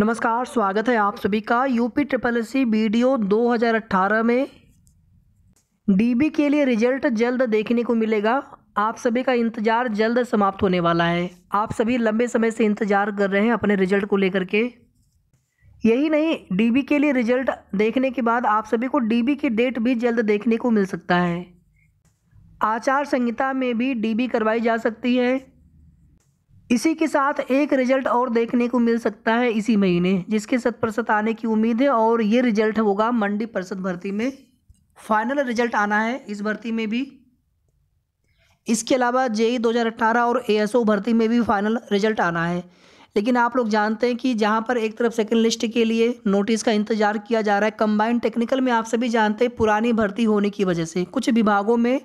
नमस्कार स्वागत है आप सभी का UP triple S C B 2018 में डीबी के लिए रिजल्ट जल्द देखने को मिलेगा आप सभी का इंतज़ार जल्द समाप्त होने वाला है आप सभी लंबे समय से इंतज़ार कर रहे हैं अपने रिजल्ट को लेकर के यही नहीं डीबी के लिए रिजल्ट देखने के बाद आप सभी को डीबी की डेट भी जल्द देखने को मिल सकता है आचार संहिता में भी डीबी करवाई जा सकती है इसी के साथ एक रिजल्ट और देखने को मिल सकता है इसी महीने जिसके शत प्रतिशत आने की उम्मीद है और ये रिजल्ट होगा मंडी परिषद भर्ती में फाइनल रिजल्ट आना है इस भर्ती में भी इसके अलावा जेई 2018 और एएसओ भर्ती में भी फाइनल रिजल्ट आना है लेकिन आप लोग जानते हैं कि जहाँ पर एक तरफ सेकंड लिस्ट के लिए नोटिस का इंतजार किया जा रहा है कंबाइंड टेक्निकल में आप सभी जानते हैं पुरानी भर्ती होने की वजह से कुछ विभागों में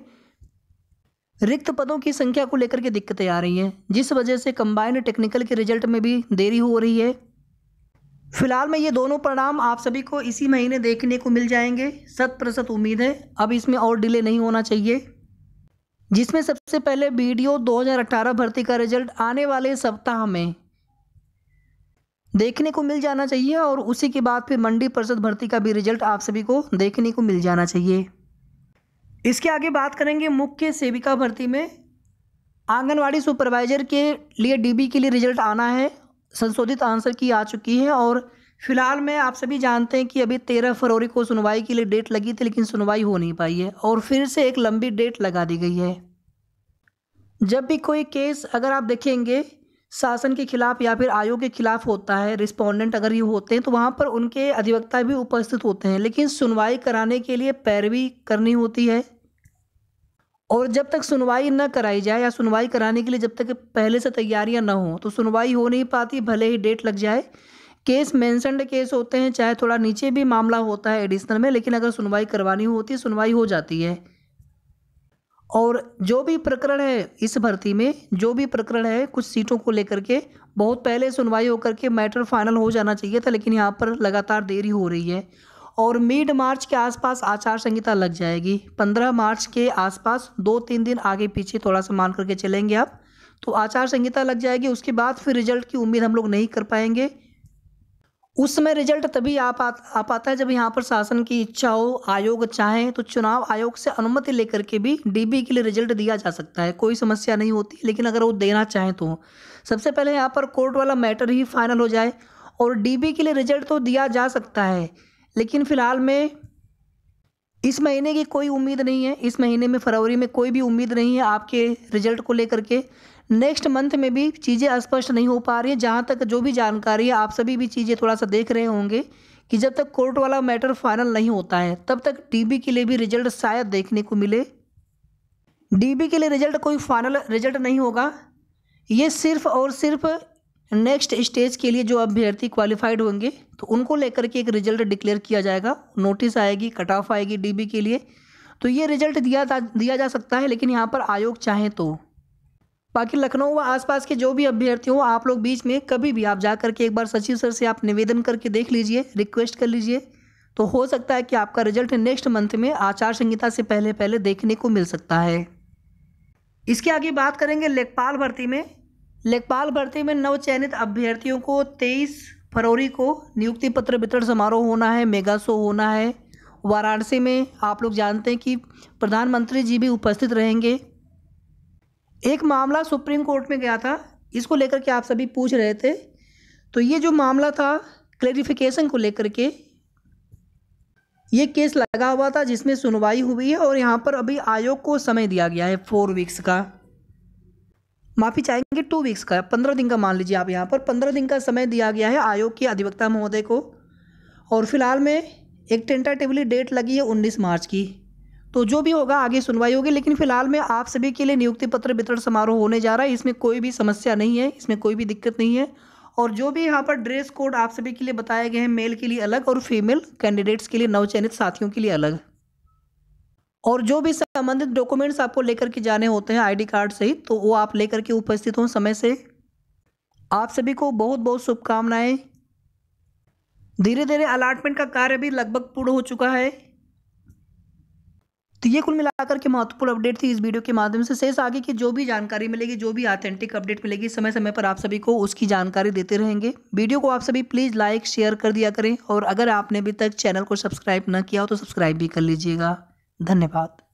रिक्त पदों की संख्या को लेकर के दिक्कतें आ रही हैं जिस वजह से कंबाइंड टेक्निकल के रिजल्ट में भी देरी हो रही है फिलहाल में ये दोनों परिणाम आप सभी को इसी महीने देखने को मिल जाएंगे शत प्रतिशत उम्मीद है अब इसमें और डिले नहीं होना चाहिए जिसमें सबसे पहले बी डी भर्ती का रिजल्ट आने वाले सप्ताह में देखने को मिल जाना चाहिए और उसी के बाद फिर मंडी परिषद भर्ती का भी रिजल्ट आप सभी को देखने को मिल जाना चाहिए इसके आगे बात करेंगे मुख्य सेविका भर्ती में आंगनवाड़ी सुपरवाइजर के लिए डीबी के लिए रिजल्ट आना है संशोधित आंसर की आ चुकी है और फिलहाल मैं आप सभी जानते हैं कि अभी तेरह फरवरी को सुनवाई के लिए डेट लगी थी लेकिन सुनवाई हो नहीं पाई है और फिर से एक लंबी डेट लगा दी गई है जब भी कोई केस अगर आप देखेंगे शासन के खिलाफ या फिर आयोग के खिलाफ होता है रिस्पोंडेंट अगर ये होते हैं तो वहाँ पर उनके अधिवक्ता भी उपस्थित होते हैं लेकिन सुनवाई कराने के लिए पैरवी करनी होती है और जब तक सुनवाई न कराई जाए या सुनवाई कराने के लिए जब तक पहले से तैयारियां न हो तो सुनवाई हो नहीं पाती भले ही डेट लग जाए केस मैंसनड केस होते हैं चाहे थोड़ा नीचे भी मामला होता है एडिशनल में लेकिन अगर सुनवाई करवानी होती है सुनवाई हो जाती है और जो भी प्रकरण है इस भर्ती में जो भी प्रकरण है कुछ सीटों को लेकर के बहुत पहले सुनवाई होकर के मैटर फाइनल हो जाना चाहिए था लेकिन यहाँ पर लगातार देरी हो रही है और मिड मार्च के आसपास आचार संहिता लग जाएगी पंद्रह मार्च के आसपास दो तीन दिन आगे पीछे थोड़ा सा मान करके चलेंगे आप तो आचार संहिता लग जाएगी उसके बाद फिर रिजल्ट की उम्मीद हम लोग नहीं कर पाएंगे उसमें रिजल्ट तभी आ पा आ पाता है जब यहाँ पर शासन की इच्छा हो आयोग चाहे तो चुनाव आयोग से अनुमति लेकर के भी डीबी के लिए रिजल्ट दिया जा सकता है कोई समस्या नहीं होती लेकिन अगर वो देना चाहें तो सबसे पहले यहाँ पर कोर्ट वाला मैटर ही फाइनल हो जाए और डीबी के लिए रिजल्ट तो दिया जा सकता है लेकिन फिलहाल में इस महीने की कोई उम्मीद नहीं है इस महीने में फरवरी में कोई भी उम्मीद नहीं है आपके रिजल्ट को लेकर के नेक्स्ट मंथ में भी चीज़ें स्पष्ट नहीं हो पा रही हैं जहाँ तक जो भी जानकारी है आप सभी भी चीज़ें थोड़ा सा देख रहे होंगे कि जब तक कोर्ट वाला मैटर फाइनल नहीं होता है तब तक डीबी के लिए भी रिजल्ट शायद देखने को मिले डीबी के लिए रिजल्ट कोई फाइनल रिजल्ट नहीं होगा ये सिर्फ और सिर्फ नेक्स्ट स्टेज के लिए जो अभ्यर्थी क्वालिफाइड होंगे तो उनको लेकर के एक रिजल्ट डिक्लेयर किया जाएगा नोटिस आएगी कट ऑफ आएगी डीबी के लिए तो ये रिजल्ट दिया दिया जा सकता है लेकिन यहाँ पर आयोग चाहे तो बाकी लखनऊ व आसपास के जो भी अभ्यर्थी हो आप लोग बीच में कभी भी आप जा करके एक बार सचिव सर से आप निवेदन करके देख लीजिए रिक्वेस्ट कर लीजिए तो हो सकता है कि आपका रिजल्ट नेक्स्ट मंथ में आचार संहिता से पहले पहले देखने को मिल सकता है इसके आगे बात करेंगे लेखपाल भर्ती में लेखपाल भर्ती में नवचयनित अभ्यर्थियों को 23 फरवरी को नियुक्ति पत्र वितरण समारोह होना है मेगा शो होना है वाराणसी में आप लोग जानते हैं कि प्रधानमंत्री जी भी उपस्थित रहेंगे एक मामला सुप्रीम कोर्ट में गया था इसको लेकर के आप सभी पूछ रहे थे तो ये जो मामला था क्लेरिफिकेशन को लेकर के ये केस लगा हुआ था जिसमें सुनवाई हुई है और यहाँ पर अभी आयोग को समय दिया गया है फोर वीक्स का माफ़ी चाहेंगे टू वीक्स का पंद्रह दिन का मान लीजिए आप यहाँ पर पंद्रह दिन का समय दिया गया है आयोग के अधिवक्ता महोदय को और फिलहाल में एक टेंटाटिवली डेट लगी है उन्नीस मार्च की तो जो भी होगा आगे सुनवाई होगी लेकिन फिलहाल में आप सभी के लिए नियुक्ति पत्र वितरण समारोह होने जा रहा है इसमें कोई भी समस्या नहीं है इसमें कोई भी दिक्कत नहीं है और जो भी यहाँ पर ड्रेस कोड आप सभी के लिए बताए गए हैं मेल के लिए अलग और फीमेल कैंडिडेट्स के लिए नवचयनित साथियों के लिए अलग और जो भी संबंधित डॉक्यूमेंट्स आपको लेकर के जाने होते हैं आईडी कार्ड सहित तो वो आप लेकर के उपस्थित हों समय से आप सभी को बहुत बहुत शुभकामनाएं धीरे धीरे अलाटमेंट का कार्य भी लगभग पूर्ण हो चुका है तो ये कुल मिलाकर के महत्वपूर्ण अपडेट थी इस वीडियो के माध्यम से शेष आगे की जो भी जानकारी मिलेगी जो भी ऑथेंटिक अपडेट मिलेगी समय समय पर आप सभी को उसकी जानकारी देते रहेंगे वीडियो को आप सभी प्लीज़ लाइक शेयर कर दिया करें और अगर आपने अभी तक चैनल को सब्सक्राइब न किया हो तो सब्सक्राइब भी कर लीजिएगा धन्यवाद